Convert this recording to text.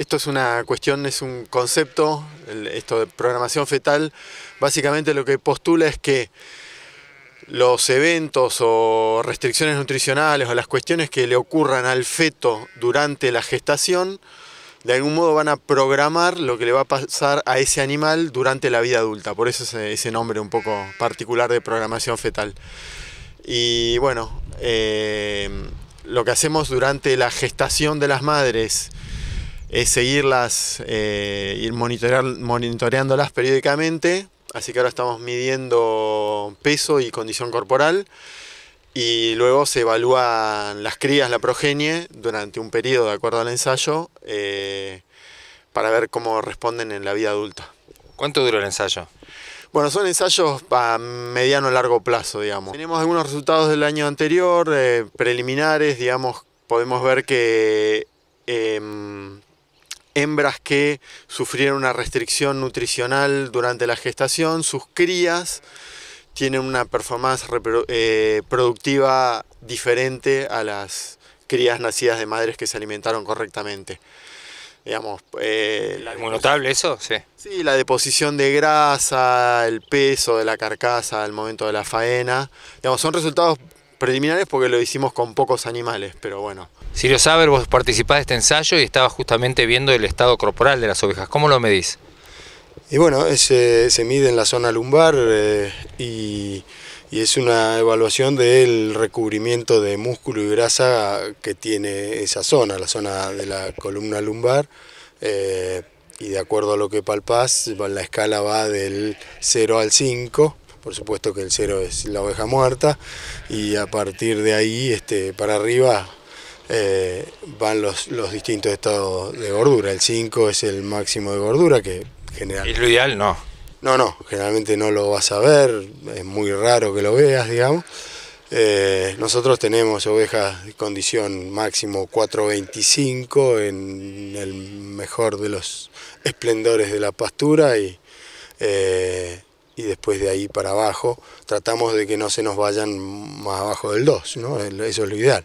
Esto es una cuestión, es un concepto, esto de programación fetal, básicamente lo que postula es que los eventos o restricciones nutricionales o las cuestiones que le ocurran al feto durante la gestación, de algún modo van a programar lo que le va a pasar a ese animal durante la vida adulta. Por eso es ese nombre un poco particular de programación fetal. Y bueno, eh, lo que hacemos durante la gestación de las madres es seguirlas, eh, ir monitorear, monitoreándolas periódicamente. Así que ahora estamos midiendo peso y condición corporal. Y luego se evalúan las crías, la progenie, durante un periodo de acuerdo al ensayo, eh, para ver cómo responden en la vida adulta. ¿Cuánto duró el ensayo? Bueno, son ensayos a mediano o largo plazo, digamos. Tenemos algunos resultados del año anterior, eh, preliminares, digamos, podemos ver que em, hembras que sufrieron una restricción nutricional durante la gestación, sus crías tienen una performance eh, productiva diferente a las crías nacidas de madres que se alimentaron correctamente. Digamos, eh, notable eso, sí. Sí, la deposición de grasa, el peso de la carcasa al momento de la faena. Digamos, son resultados preliminares porque lo hicimos con pocos animales, pero bueno. Sirio Saber, vos participás de este ensayo y estabas justamente viendo el estado corporal de las ovejas. ¿Cómo lo medís? Y bueno, se mide en la zona lumbar eh, y, es una evaluación del recubrimiento de músculo y grasa que tiene esa zona, la zona de la columna lumbar. Eh, y de acuerdo a lo que palpás, la escala va del 0 al 5 por supuesto que el cero es la oveja muerta y a partir de ahí este, para arriba eh, van los, los, distintos estados de gordura. El 5 es el máximo de gordura que generalmente... ¿Es lo ideal? No. No, no, generalmente no lo vas a ver, es muy raro que lo veas, digamos. Eh, nosotros tenemos ovejas de condición máximo 425 en el mejor de los esplendores de la pastura y eh, y después de ahí para abajo tratamos de que no se nos vayan más abajo del 2, ¿no? eso es lo ideal.